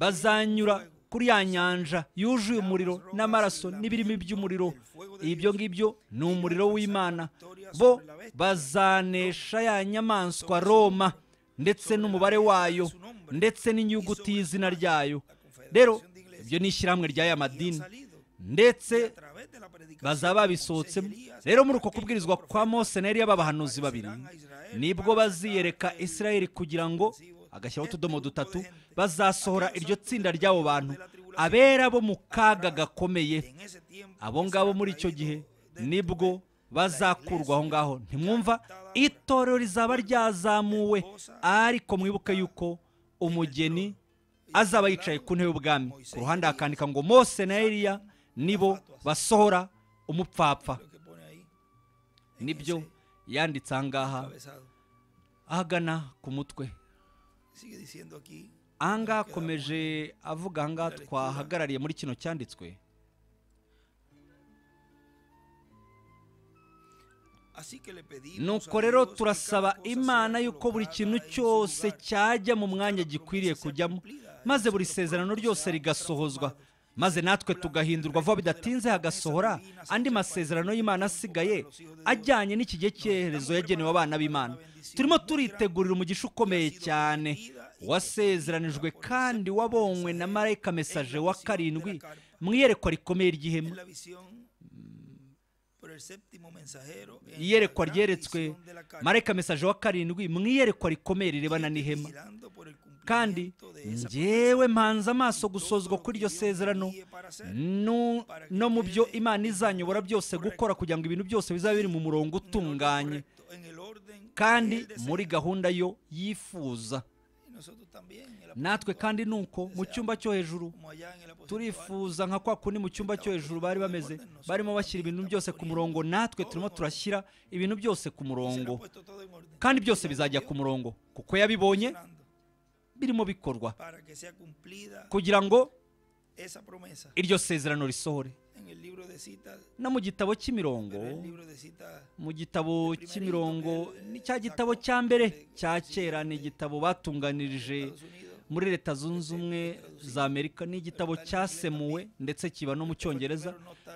bazanyura kuri ya nyanja yuzuye umuriro n'amaraso n'ibirimi by'umuriro ibyo ngibyo ni umuriro w'imana bo bazanesha ya nyamaswa roma ndetse n'umubare wayo ndetse n'inyuguti y'izina ryayo rero ibyo ni ishyirahamwe ry'aya madini ndetse bazaba babisohotsemo rero muri uko kubwirizwa kwa mose na yaba abahanuzi babiri nibwo baziyereka israel kugira ngo agashyiraho utudomo dutatu bazasohora iryo tsinda ry'abo bantu abera bo mu kaga gakomeye abo ngabo muri icyo gihe nibwo bazakurwaho ngaho ntimwumva itorero rizaba ryazamuwe ariko mwibuke yuko umugeni azaba yicaye ku ntebe y'ubwami ku ruhande hakandika ngo mose na Eliya nibo basohora umupfapfa nibyo yanditse aha ngaha ahagana ku mutwe anga akomeje avuga ahangaha twahagarariye muri kino cyanditswe nuko rero turasaba imana yuko buri kintu cyose cyajya mu mwanya gikwiriye kujyamo maze buri sezerano ryose rigasohozwa maze natwe tugahindurwa vuba bidatinze hagasohora andi masezerano y'imana asigaye ajyanye n'ikigihe cyerezo yagenewe abana b'imana turimo turitegurira umugisha ukomeye cyane wasezeranijwe kandi wabonywe na marayika mesaje wa karindwi mu iyerekwa rikomeye ry'ihema iyerekwa ryeretswe marayika mesaje wa karindwi mu iyerekwa rikomeye rirebana n'ihema kandi njyewe mpanze amaso gusozwa kuri iryo sezerano no mu byo imana izanyobora byose gukora kugira ngo ibintu byose bizaba biri mu murongo utunganye kandi muri gahunda yo yifuza natwe kandi ni uko mu cyumba cyo hejuru turifuza nka kwa kundi mu cyumba cyo hejuru bari bameze barimo bashyira ibintu byose ku murongo natwe turimo turashyira ibintu byose ku murongo kandi byose bizajya ku murongo kuko yabibonye birimo bikorwa kugira ngo iryo sezerano risohore no mu gitabo cy'imirongo mu gitabo cy'imirongo ni cya gitabo cya mbere cya kera ni igitabo batunganirije muri leta zunze ubumwe za amerika ni igitabo cyasemuwe ndetse kiba no mu cyongereza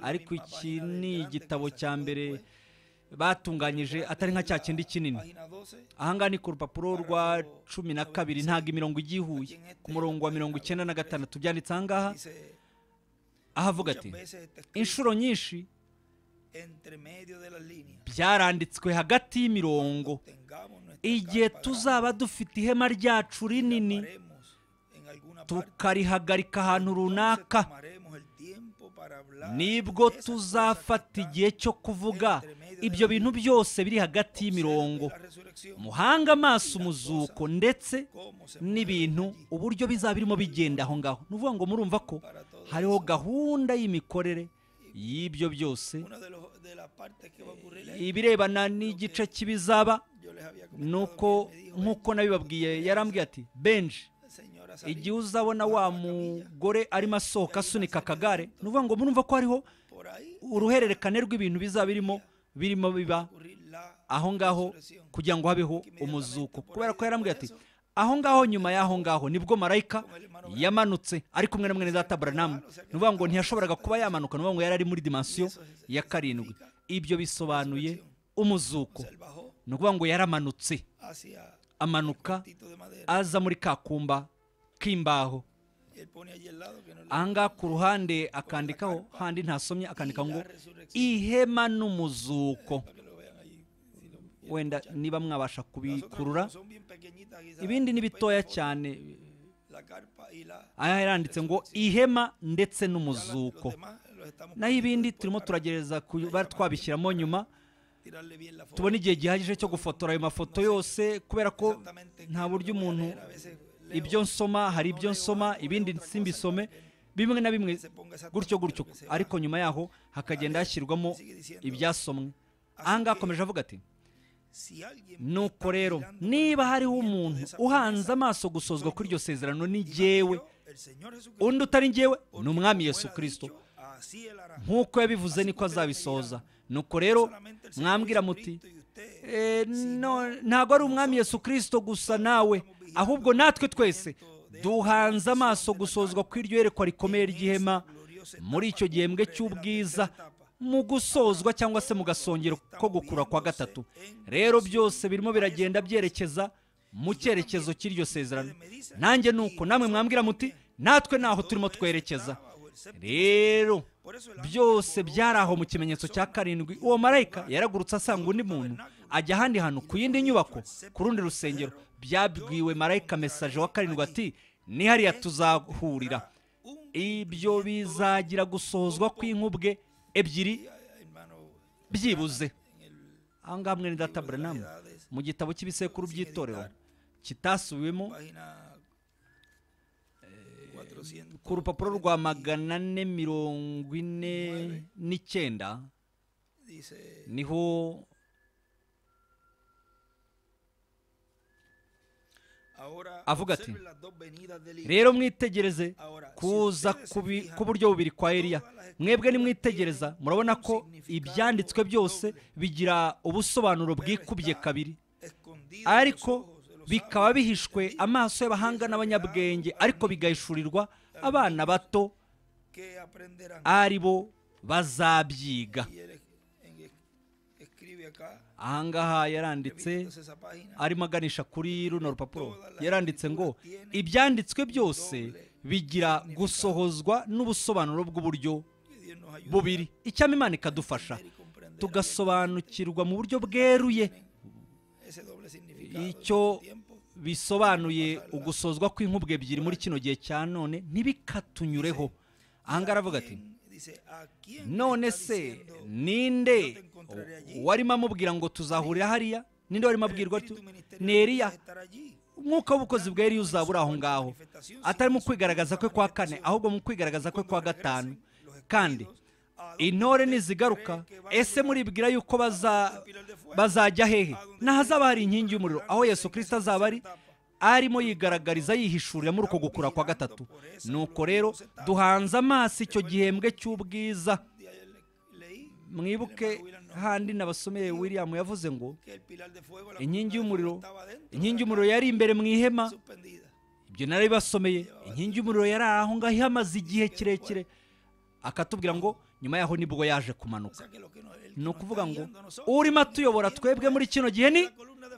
ariko iki ni igitabo cya mbere batunganyije atari nka cya kindi kinini ahangaha ni ku rupapuro rwa cumi na kabiri ntabwo imirongo igihuye ku murongo wa mirongo icyenda na gatandatu byanditse ahangaha aho avuga ati inshuro nyinshi byaranditswe hagati y'imirongo igihe tuzaba dufite ihema ryacu rinini tukarihagarika ahantu runaka nibwo tuzafata igihe cyo kuvuga ibyo bintu byose biri hagati y'imirongo muhanga amaso umuzuko ndetse n'ibintu uburyo bizaba birimo bigenda aho ngaho ni ngo murumva ko hariho gahunda y'imikorere y'ibyo byose ibirebana n'igice cy'ibizaba nuko nk'uko nabibabwiye yarambwiye ati benji igihe uzabona wa mugore arimo asohoka asunika akagare ni ngo murumva ko hariho uruhererekane rw'ibintu bizaba birimo birimo biba aho ngaho kugira ngo habeho umuzuko kubera ko yarambwiye ati aho ngaho nyuma y'aho ngaho nibwo marayika yamanutse ari kumwe na mwene za taburanamu ni ukuvuga ngo ntiyashoboraga kuba yamanuka ni ngo yari ari muri dimansiyo ya karindwi ibyo bisobanuye umuzuko ni ukuvuga ngo yaramanutse amanuka aza muri ka kumba k'imbaho ahangaha ku ruhande akandikaho handi ntasomye akandika ngo ihema n'umuzuko wenda niba mwabasha kubikurura ibindi nibitoya cyane aha yaranditse ngo ihema ndetse n'umuzuko naho ibindi turimo turagereza kuba twabishyiramo nyuma tubona igihe gihagije cyo gufotora ayo mafoto yose kubera ko nta buryo umuntu ibyo nsoma hari ibyo nsoma ibindi simbisome bimwe na bimwe gutyo gutyo ariko nyuma yaho hakagenda hashyirwamo ibyasomwe ahangaha akomeje avuga ati nuko rero niba hariho umuntu uhanze amaso gusozwa kuri iryo sezerano ni ngewe undi utari ngewe ni umwami Yesu kirisito nk'uko yabivuze niko azabisoza nuko rero mwambwira muti eh, ntabwo ari umwami Yesu kirisito gusa nawe ahubwo natwe twese duhanze amaso gusozwa kw'iryo yerekwa rikomeye ry'ihema muri icyo gihembwe cy'ubwiza mu gusozwa cyangwa se mu gasongero ko gukura kwa gatatu rero byose birimo biragenda byerekeza mu cyerekezo cy'iryo sezerano nanjye nuko namwe mwambwira muti natwe naho turimo twerekeza rero byose byari aho mu kimenyetso cya karindwi uwo marayika yaragurutse asanga undi muntu ajya ahandi hantu ku yindi nyubako ku rundi rusengero byabwiwe marayika mesaje wa karindwi ati ni hariya tuzahurira ibyo bizagira gusozwa kw'inkubwe ebyiri byibuze aha ngaha mwene data buranamu mu gitabo cy'ibisekuru by'itorero kitasubiwemo eh, ku rupapuro rwa magana ane mirongo ine n'icyenda niho avuga ati rero mwitegereze kuza k'uburyo bubiri kwa Eliya mwebwe nimwitegereza murabona ko ibyanditswe byose bigira ubusobanuro bwikubye kabiri ariko bikaba bihishwe amaso y'abahanga n'abanyabwenge ariko bigahishurirwa abana bato aribo bazabyiga ahangaha yaranditse arimo aganisha kuri runo rupapuro yaranditse ngo ibyanditswe byose bigira gusohozwa n'ubusobanuro bw'uburyo bubiri icyama imana ikadufasha tugasobanukirwa mu buryo bweruye icyo bisobanuye ugusozwa kw'inkubwe ebyiri muri kino gihe cya none ntibikatunyureho ahangaha aravuga ati none se ninde warimo amubwira ngo tuzahurira hariya ninde warimo abwirwa ni eriya umwuka w'ubukozi bwa eriya uzabura aho ngaho atari mu kwigaragaza kwe kwa kane ahubwo mu kwigaragaza kwe kwa gatanu kandi intore nizigaruka ese muribwira yuko bazajya hehe n'ahazaba hari inkingi y'umuriro aho yesu kirisita azaba ari arimo yigaragariza yihishurira uko gukura kwa gatatu nuko rero duhanze amaso icyo gihembwe cy'ubwiza mwibuke handi nabasomeye william yavuze ngo inkingi y'umuriro inkingi y'umuriro yari imbere mu ihema ibyo narabibasomeye inkingi y'umuriro yari aho ngaho ihamaze igihe kirekire akatubwira ngo nyuma yaho nibwo yaje kumanuka ni ukuvuga ngo urimo atuyobora twebwe muri kino gihe ni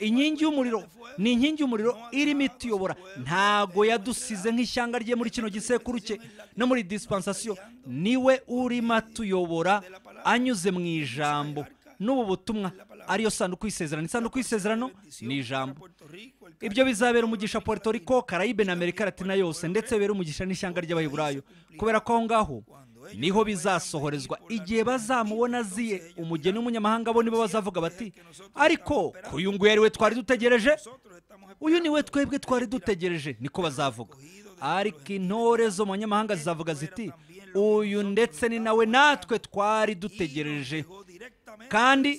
inkingi y'umuriro ni inkingi y'umuriro irimo ituyobora ntago yadusize nk'ishyanga rye muri kino gisekuru cye no muri disipansasiyo niwe urimo atuyobora anyuze mu ijambo n'ubu butumwa ariyo sanduku y'isezerano isanduku y'isezerano ni ijambo ibyo bizabera umugisha Puerto Rico Carayibe na amerika latina yose ndetse bibera umugisha n'ishyanga ry'abayiburayo kubera ko aho ngaho niho bizasohorezwa igihe bazamubona aziye umugeni w'umunyamahanga bo nibo bazavuga bati ariko uyu nguyu ari twari dutegereje uyu niwe twebwe twari dutegereje niko bazavuga ariko intore zo mu banyamahanga zizavuga ziti uyu ndetse ni nawe natwe twari dutegereje kandi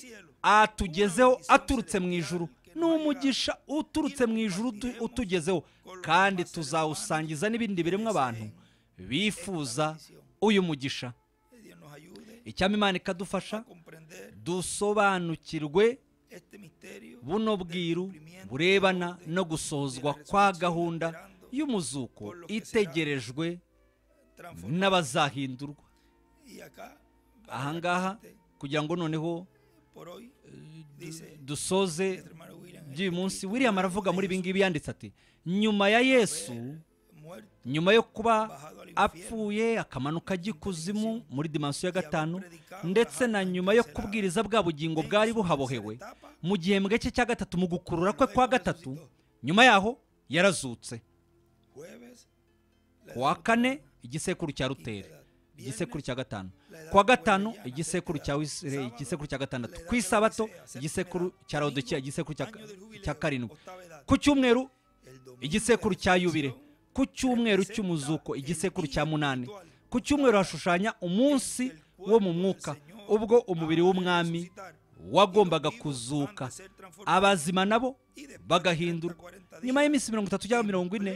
atugezeho aturutse mu ijuru ni umugisha uturutse mu ijuru utugezeho kandi tuzawusangiza n'ibindi biremwa abantu bifuza uyu mugisha icyama imana ikadufasha dusobanukirwe buno bwiru burebana no gusozwa kwa gahunda y'umuzuko itegerejwe n'abazahindurwa ahangaha kugira ngo noneho eh, dusoze by'uyu munsi william aravuga muri ibi ngibi yanditse ati nyuma ya yesu nyuma yo kuba apfuye akamanuka ajya ikuzimu muri dimansiyo ya gatanu ndetse na nyuma yo kubwiriza bwa bugingo bwari buhabohewe mu gihembwe cye cya gatatu mu gukurura kwe kwa gatatu nyuma yaho yarazutse kuwa kane igisekuru cya ruteri igisekuru cya gatanu kuwa gatanu igisekuru cya wisire eh, igisekuru cya gatandatu ku isabato igisekuru cya rodokiya igisekuru cya karindwi ku cyumweru igisekuru cya yubire ku cyumweru cy'umuzuko igisekuru cya munani ku cyumweru hashushanya umunsi wo mu mwuka ubwo umubiri w'umwami wagombaga kuzuka abazima nabo bagahindurwa nyuma y'iminsi mirongo itatu cyangwa mirongo ine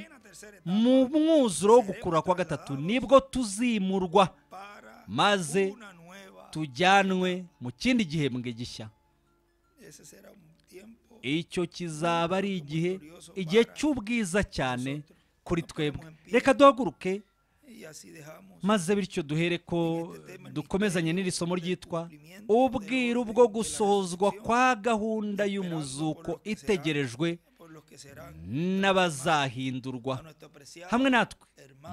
mu mwuzuro wo gukura kwa gatatu nibwo tuzimurwa maze tujyanwe mu kindi gihembwe gishya icyo kizaba ari igihe igihe cy'ubwiza cyane kuri twebwe reka duhaguruke maze bityo duhere ko dukomezanye n'iri somo ryitwa ubwiru bwo gusohozwa kwa gahunda y'umuzuko itegerejwe n'abazahindurwa hamwe natwe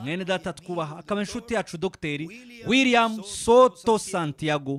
mwene data twubaha akaba inshuti yacu dogiteri william soto santiago